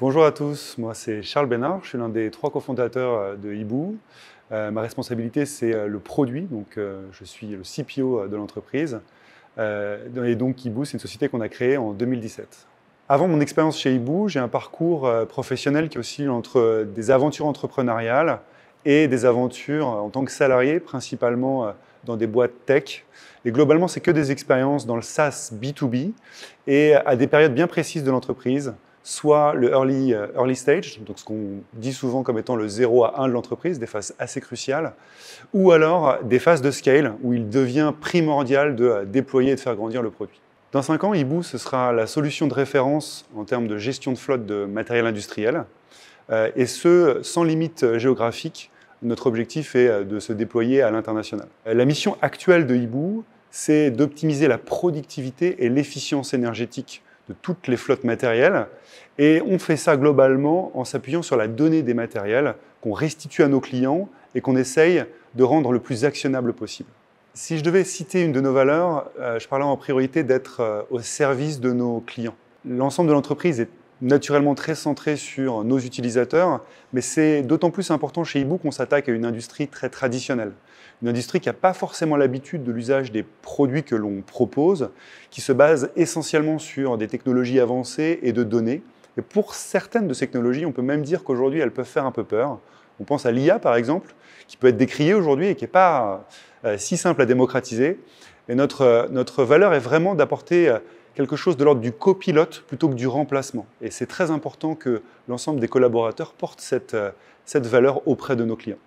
Bonjour à tous, moi c'est Charles Bénard, je suis l'un des trois cofondateurs euh, de Hibou. Euh, ma responsabilité c'est euh, le produit, donc je suis le CPO de l'entreprise. et donc Hibou c'est une société qu'on a créée en 2017. Avant mon expérience chez Hibou, j'ai un parcours professionnel qui oscille entre des aventures entrepreneuriales et des aventures en tant que salarié, principalement dans des boîtes tech. Et globalement, c'est que des expériences dans le SaaS B2B et à des périodes bien précises de l'entreprise, soit le euh, early, stage, donc ce qu'on dit souvent comme étant le 0 à 1 de l'entreprise, des phases assez cruciales, ou alors des phases de scale, où il devient primordial de déployer et de faire grandir le produit. Dans 5 ans, Hibou, ce sera la solution de référence en termes de gestion de flotte de matériel industriel, euh, et ce, sans limite géographique. Notre objectif est euh, de se déployer à l'international. La mission actuelle de Hibou, c'est d'optimiser la productivité et l'efficience énergétique de toutes les flottes matérielles. Et on fait ça globalement en s'appuyant sur la donnée des matériels qu'on restitue à nos clients et qu'on essaye de rendre le plus actionnable possible. Si je devais citer une de nos valeurs, euh, je parlais en priorité d'être euh, au service de nos clients. L'ensemble de l'entreprise est naturellement très centré sur nos utilisateurs, mais c'est d'autant plus important chez eBook qu'on s'attaque à une industrie très traditionnelle. Une industrie qui n'a pas forcément l'habitude de l'usage des produits que l'on propose, qui se base essentiellement sur des technologies avancées et de données. Et pour certaines de ces technologies, on peut même dire qu'aujourd'hui, elles peuvent faire un peu peur. On pense à l'IA, par exemple, qui peut être décriée aujourd'hui et qui n'est pas euh, si simple à démocratiser. Et notre, euh, notre valeur est vraiment d'apporter euh, quelque chose de l'ordre du copilote plutôt que du remplacement. Et c'est très important que l'ensemble des collaborateurs portent cette, euh, cette valeur auprès de nos clients.